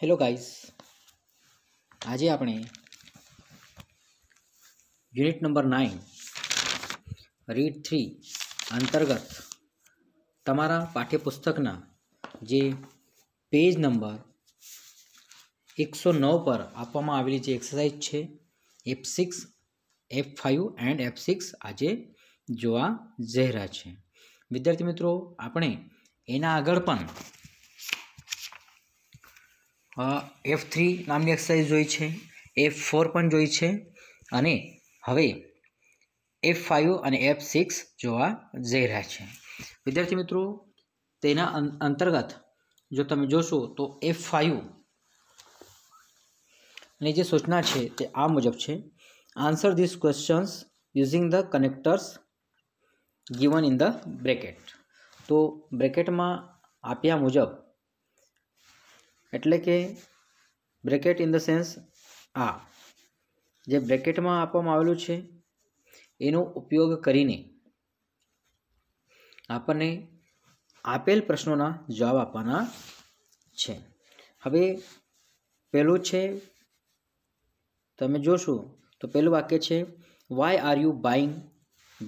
hello guys આજે આપણે unit number nine read three અંતર્ગત તમારા પાઠ્યપુસ્તકના જે પેજ નંબર એકસો નવ પર આપવામાં આવેલી જે એક્સરસાઇઝ છે F six F five and F six આજે જોવા જહેરા છે વિદ્યાર્થી મિત્રો આપણે એના આગળ પણ એફ થ્રી નામની એક્સરસાઇઝ જોઈ છે એફ ફોર પણ જોઈ છે અને હવે એફ ફાઇવ અને એફ સિક્સ જોવા જઈ રહ્યા છે વિદ્યાર્થી મિત્રો તેના અંતર્ગત જો તમે જોશો તો એફ ફાઇવ ની જે સૂચના છે તે આ મુજબ છે answer this questions using the connectors given in the bracket તો બ્રેકેટમાં આપ્યા મુજબ એટલે કે બ્રેકેટ ઇન ધ સેન્સ આ જે બ્રેકેટમાં આપવામાં આવેલું છે એનો ઉપયોગ કરીને આપણને આપેલ પ્રશ્નોના જવાબ આપવાના છે હવે પહેલું છે તમે જોશો તો પહેલું વાક્ય છે why are you buying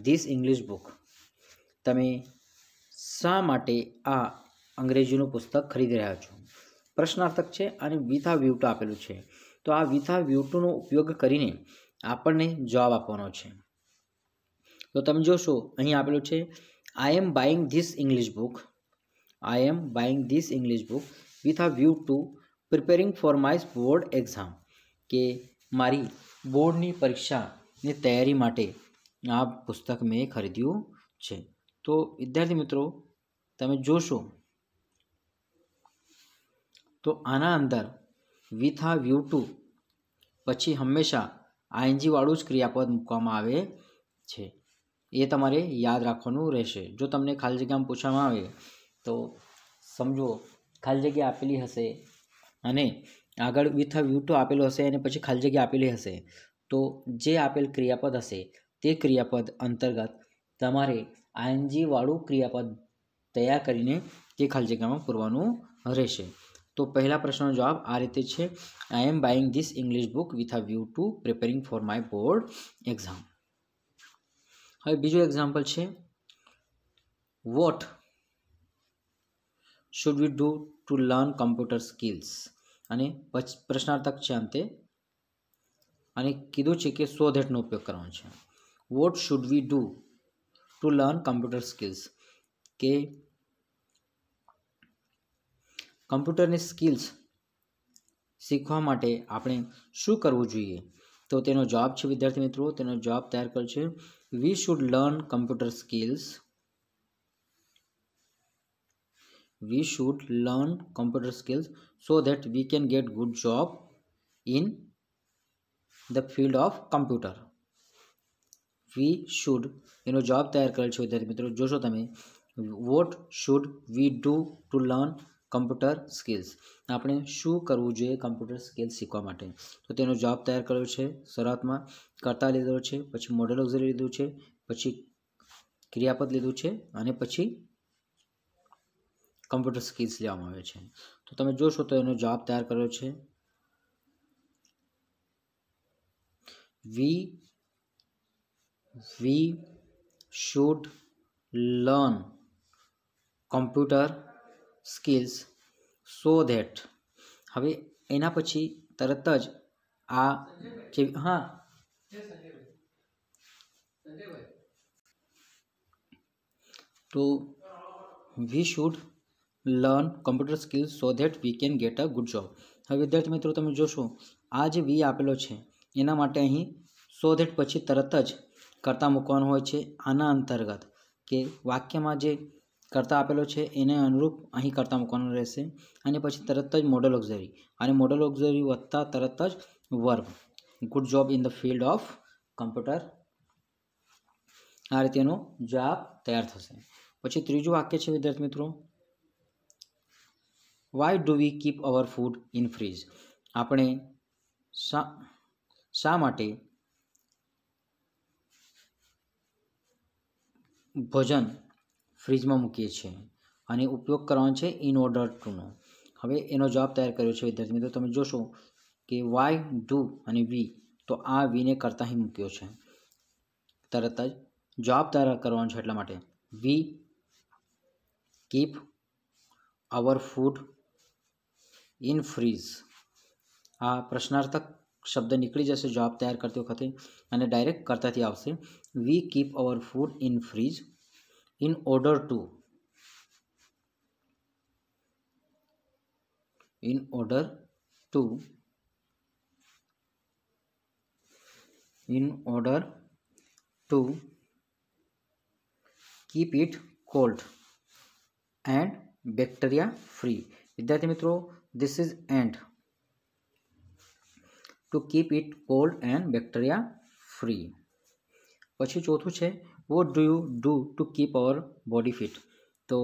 this English book તમે શા માટે આ અંગ્રેજીનું પુસ્તક ખરીદી રહ્યા છો પ્રશ્નાર્થક છે અને વિથા વ્યુટ આપેલું છે તો આ વિથા વ્યુટનો ઉપયોગ કરીને આપણને જવાબ આપવાનો છે તો તમે જોશો અહીં આપેલું છે I am buying this English book I am buying this English book with a view to preparing for my board exam કે મારી બોર્ડની પરીક્ષાની તૈયારી માટે આ પુસ્તક મેં ખરીદ્યું છે તો વિદ્યાર્થી મિત્રો તમે જોશો તો આના અંદર વિથ આ વ્યૂ ટુ પછી હંમેશા આઈએનજીવાળું જ ક્રિયાપદ મૂકવામાં આવે છે એ તમારે યાદ રાખવાનું રહેશે જો તમને ખાલી જગ્યામાં પૂછવામાં આવે તો સમજો ખાલી જગ્યા આપેલી હશે અને આગળ વિથ વ્યૂ ટુ આપેલો હશે અને પછી ખાલી જગ્યા આપેલી હશે તો જે આપેલ ક્રિયાપદ હશે તે ક્રિયાપદ અંતર્ગત તમારે આઈએનજીવાળું ક્રિયાપદ તૈયાર કરીને તે ખાલી જગ્યામાં પૂરવાનું રહેશે તો પહેલા પ્રશ્નનો જવાબ આ રીતે છે I am buying this English book with a view to preparing for my board exam હવે બીજું એક્ઝામ્પલ છે what should we do to learn computer skills અને પ્રશ્નાર્થક છે અંતે અને કીધું છે કે સો ધેટનો ઉપયોગ કરવાનો છે what should we do to learn computer skills કે કમ્પ્યુટરની સ્કિલ્સ શીખવા માટે આપણે શું કરવું જોઈએ તો તેનો જવાબ છે વિદ્યાર્થી મિત્રો તેનો જવાબ તૈયાર કર્યો છે we should learn computer skills we should learn computer skills so that we can get good job in the field of computer we should એનો જવાબ તૈયાર કરેલ છે વિદ્યાર્થી મિત્રો જોશો તમે what should we do to learn computer skills આપણે શું કરવું જોઈએ કમ્પ્યુટર સ્કિલ શીખવા માટે તો તેનો જવાબ તૈયાર કર્યો છે શરૂઆતમાં કરતા લીધો છે પછી મોડલ ઓઝરી લીધું છે પછી ક્રિયાપદ લીધું છે અને પછી કમ્પ્યુટર સ્કિલ્સ લેવામાં આવે છે તો તમે જોશો તો એનો જવાબ તૈયાર કર્યો છે we we should learn computer skills so that હવે એના પછી તરત જ આ જે હા તો we should learn computer skill so that we can get a good job હવે વિદ્યાર્થી મિત્રો તમે જોશો આ જે વી આપેલો છે એના માટે અહીં સો ધેટ પછી તરત જ કરતાં મૂકવાનું હોય છે આના અંતર્ગત કે વાક્યમાં જે કરતા આપેલો છે એને અનુરૂપ અહીં કરતાં મૂકવાનો રહેશે અને પછી તરત જ મોડલ ઓક્ઝરી અને મોડલ ઓક્ઝરી વધતા તરત જ verb good job in the field of computer આ રીતેનો જવાબ તૈયાર થશે પછી ત્રીજું વાક્ય છે વિદ્યાર્થી મિત્રો why do we keep our food in fridge આપણે શા શા માટે ભોજન ફ્રીજમાં મૂકીએ છીએ અને ઉપયોગ કરવાનો છે ઇન ઓર્ડર ટુનો હવે એનો જવાબ તૈયાર કર્યો છે વિદ્યાર્થી મિત્રો તમે જોશો કે વાય ડુ અને વી તો આ વીને કરતાં અહીં મૂક્યો છે તરત જ જવાબ તૈયાર કરવાનો છે એટલા માટે we keep our food in fridge આ પ્રશ્નાર્થક શબ્દ નીકળી જશે જવાબ તૈયાર કરતી વખતે અને ડાયરેક્ટ કરતાથી આવશે we keep our food in fridge in order to in order to in order to keep it cold and bacteria free વિદ્યાર્થી મિત્રો this is end to keep it cold and bacteria free પછી ચોથું છે what do you do to keep our body fit તો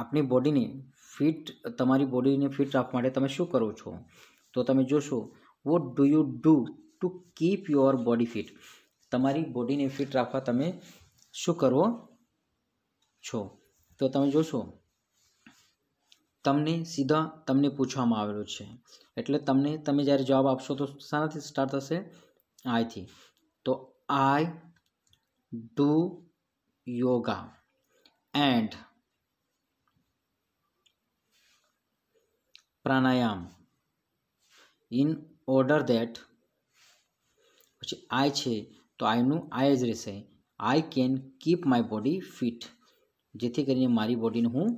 આપણી બોડીને fit તમારી બોડીને ફિટ રાખવા માટે તમે શું કરો છો તો તમે જોશો what do you do to keep your body fit તમારી બોડીને ફિટ રાખવા તમે શું કરો છો તો તમે જોશો તમને સીધા તમને પૂછવામાં આવેલું છે એટલે તમને તમે જ્યારે જવાબ આપશો તો શાનાથી સ્ટાર્ટ થશે આઈથી તો આઈ do yoga and pranayam in order that પછી આઈ છે તો આઈનું આઈ જ રહેશે I can keep my body fit જેથી કરીને મારી બોડીને હું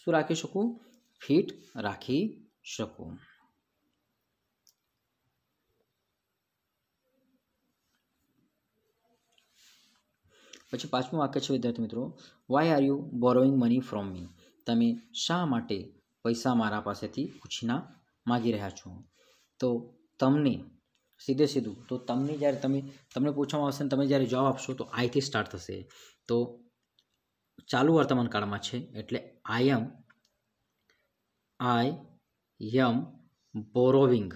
શું રાખી શકું ફિટ રાખી શકું પછી પાંચમું વાક્ય છે વિદ્યાર્થી મિત્રો why are you borrowing money from me તમે શા માટે પૈસા મારા પાસેથી પૂછીના માગી રહ્યા છો તો તમને સીધે સીધું તો તમને જ્યારે તમે તમને પૂછવામાં આવશે તમે જ્યારે જવાબ આપશો તો આઈથી સ્ટાર્ટ થશે તો ચાલુ વર્તમાન કાળમાં છે એટલે I am I am borrowing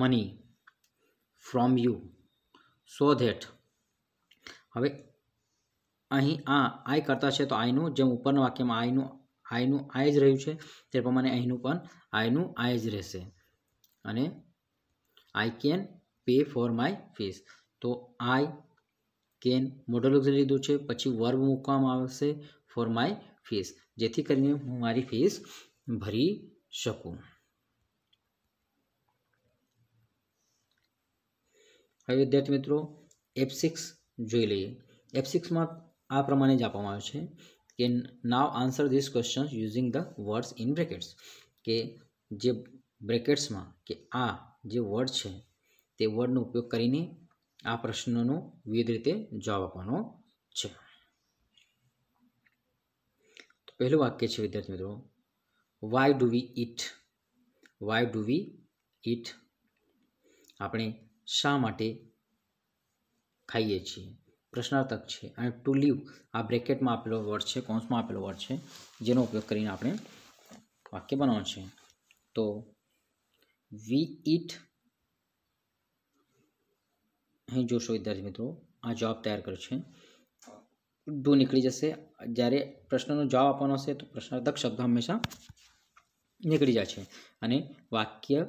money from you so that હવે અહીં આ આઈ કરતા છે તો આઈનું જેમ ઉપરના વાક્યમાં આઈનું આઈનું આઈ જ રહ્યું છે તે પ્રમાણે અહીંનું પણ આઈનું આઈ જ રહેશે અને I can pay for my fees તો આઈ કેન મોટો લીધું છે પછી વર્ગ મૂકવામાં આવશે ફોર માય ફીસ જેથી કરીને હું મારી ફીસ ભરી શકું હવે વિદ્યાર્થી મિત્રો એફ સિક્સ જોઈ લઈએ એફ સિક્સમાં આ પ્રમાણે જ આપવામાં આવ્યું છે કે now answer this question using the words in brackets કે જે બ્રેકેટ્સમાં કે આ જે વર્ડ છે તે વર્ડનો ઉપયોગ કરીને આ પ્રશ્નનો વિવિધ રીતે જવાબ આપવાનો છે પહેલું વાક્ય છે વિદ્યાર્થી મિત્રો why do we eat why do we eat આપણે શા માટે ખાઈએ છીએ પ્રશ્નાર્થક છે અને ટુ લીવ આ બ્રેકેટમાં આપેલો વર્ડ છે કોન્સમાં આપેલો વર્ડ છે જેનો ઉપયોગ કરીને આપણે વાક્ય બનાવવાનું છે તો વી ઇટ અહીં જોશો વિદ્યાર્થી મિત્રો આ જવાબ તૈયાર કર્યો છે ડુ નીકળી જશે જ્યારે પ્રશ્નનો જવાબ આપવાનો હશે તો પ્રશ્નાર્થક શબ્દ હંમેશા નીકળી જાય છે અને વાક્ય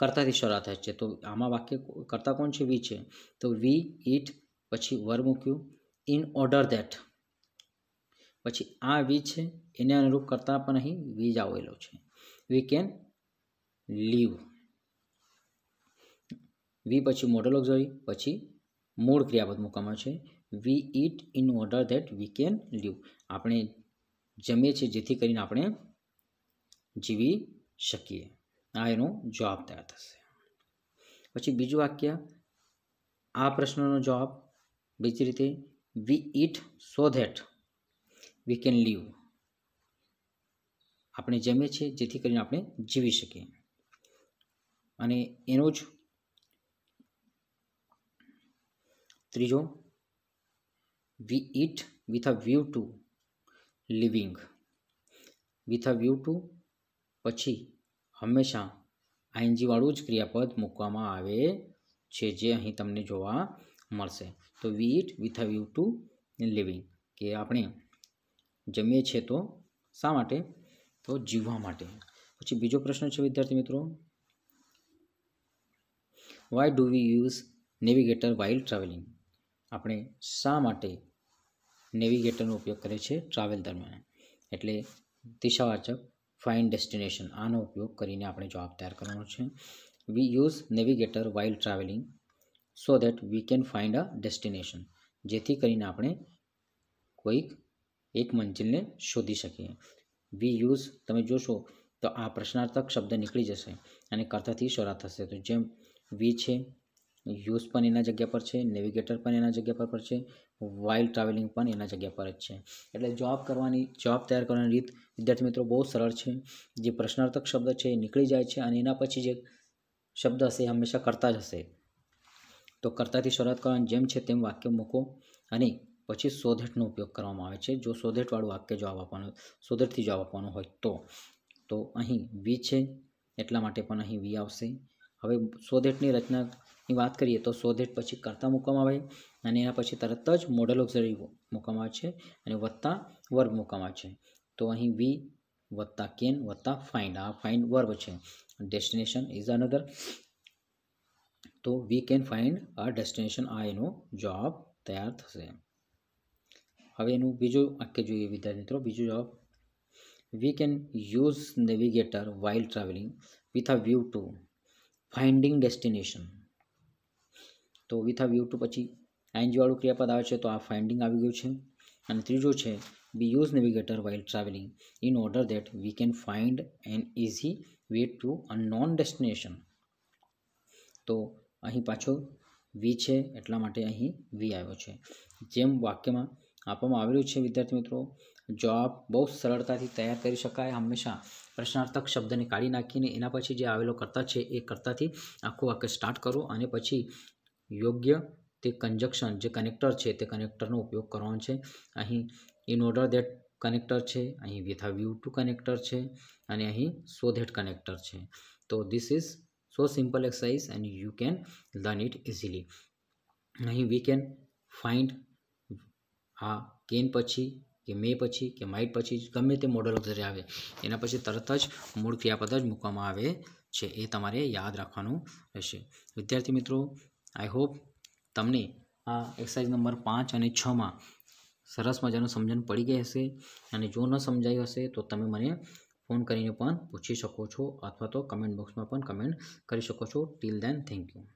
કર્તાથી શરૂઆત થાય છે તો આમાં વાક્ય કર્તા કોણ છે વી છે તો વી ઇટ પછી વર મૂક્યું ઇન ઓર્ડર ધેટ પછી આ વી છે એને અનુરૂપ કરતાં પણ અહીં વીજ આવેલો છે વી કેન લીવ વી પછી મોડલ ઓક્ઝરી પછી મૂળ ક્રિયાપદ મૂકવામાં છે we eat in order that we can live આપણે જમીએ છીએ જેથી કરીને આપણે જીવી શકીએ આ એનો જવાબ તૈયાર થશે પછી બીજું વાક્ય આ પ્રશ્નનો જવાબ બીજી રીતે we eat so that we can live આપણે જમીએ છીએ જેથી કરીને આપણે જીવી શકીએ અને એનો જ ત્રીજો we eat with a view to living with a view to પછી હંમેશા આઈએનજીવાળું જ ક્રિયાપદ મૂકવામાં આવે છે જે અહીં તમને જોવા મળશે તો we eat with a view to living કે આપણે જમીએ છીએ તો શા માટે તો જીવવા માટે પછી બીજો પ્રશ્ન છે વિદ્યાર્થી મિત્રો why do we use navigator while travelling આપણે શા માટે નેવિગેટરનો ઉપયોગ કરે છે ટ્રાવેલ દરમિયાન એટલે દિશાવાચક ફાઇન ડેસ્ટિનેશન આનો ઉપયોગ કરીને આપણે જવાબ તૈયાર કરવાનો છે we use navigator while travelling so that we can find a destination જેથી કરીને આપણે કોઈક એક મંજિલને શોધી શકીએ વી યુઝ તમે જોશો તો આ પ્રશ્નાર્થક શબ્દ નીકળી જશે અને કરતાથી શરૂઆત થશે તો જેમ વી છે યુઝ પણ એના જગ્યા પર છે નેવિગેટર પણ એના જગ્યા પર છે વાઇલ્ડ ટ્રાવેલિંગ પણ એના જગ્યા પર જ છે એટલે જોબ કરવાની જોબ તૈયાર કરવાની રીત વિદ્યાર્થી મિત્રો બહુ સરળ છે જે પ્રશ્નાર્થક શબ્દ છે એ નીકળી જાય છે અને એના પછી જે શબ્દ હશે એ હંમેશા કરતા જ હશે તો કર્તાથી શરૂઆત કરવાની જેમ છે તેમ વાક્ય મૂકો અને પછી સોધેટનો ઉપયોગ કરવામાં આવે છે જો સોધેટવાળું વાક્ય જવાબ આપવાનો સોધેટથી જવાબ આપવાનો હોય તો તો અહીં વી છે એટલા માટે પણ અહીં વી આવશે હવે સોધેટની રચનાની વાત કરીએ તો સોધેટ પછી કરતા મૂકવામાં આવે અને એના પછી તરત જ મોડલ ઓબ્ઝરી મૂકવામાં આવે છે અને વત્તા વર્ગ મૂકવામાં આવે છે તો અહીં વી વત્તા કેન વત્તા ફાઇન્ડ આ ફાઇન્ડ વર્બ છે ડેસ્ટિનેશન ઇઝ અનધર તો વી કેન ફાઇન્ડ આ ડેસ્ટિનેશન આ એનો જવાબ તૈયાર થશે હવે એનું બીજું વાક્ય જોઈએ વિદ્યાર્થી મિત્રો બીજો જવાબ we can use navigator while travelling with a view to finding destination તો વિથ અ વ્યૂ ટુ પછી આઈએનજીવાળું ક્રિયાપદ આવે છે તો આ ફાઇન્ડિંગ આવી ગયું છે અને ત્રીજું છે be use navigator while travelling in order that we can find an easy way to a known destination તો અહીં પાછો વી છે એટલા માટે અહીં વી આવ્યો છે જેમ વાક્યમાં આપવામાં આવેલું છે વિદ્યાર્થી મિત્રો જવાબ બહુ સરળતાથી તૈયાર કરી શકાય હંમેશા પ્રશ્નાર્થક શબ્દને કાઢી નાખીને એના પછી જે આવેલો કરતા છે એ કરતાથી આખું વાક્ય સ્ટાર્ટ કરો અને પછી યોગ્ય તે કન્જક્શન જે કનેક્ટર છે તે કનેક્ટરનો ઉપયોગ કરવાનો છે અહીં ઇન ઓર્ડર દેટ કનેક્ટર છે અહીં with a view to connector છે અને અહીં સો ધેટ કનેક્ટર છે તો this is so simple exercise and you can learn it easily અહીં વી કેન ફાઇન્ડ આ કેન પછી કે મે પછી કે માઇટ પછી ગમે તે મોડલ ઓબ્ઝર્વ આવે એના પછી તરત જ મૂળ ક્રિયાપદ જ મૂકવામાં આવે છે એ તમારે યાદ રાખવાનું રહેશે વિદ્યાર્થી મિત્રો આઈ હોપ તમને આ એક્સરસાઇઝ નંબર પાંચ અને છમાં સરસ મજાનું સમજણ પડી ગઈ હશે અને જો ન સમજાયું હશે તો તમે મને ફોન કરીને પણ પૂછી શકો છો અથવા તો કમેન્ટ બોક્સમાં પણ કમેન્ટ કરી શકો છો ટીલ દેન થેન્ક યુ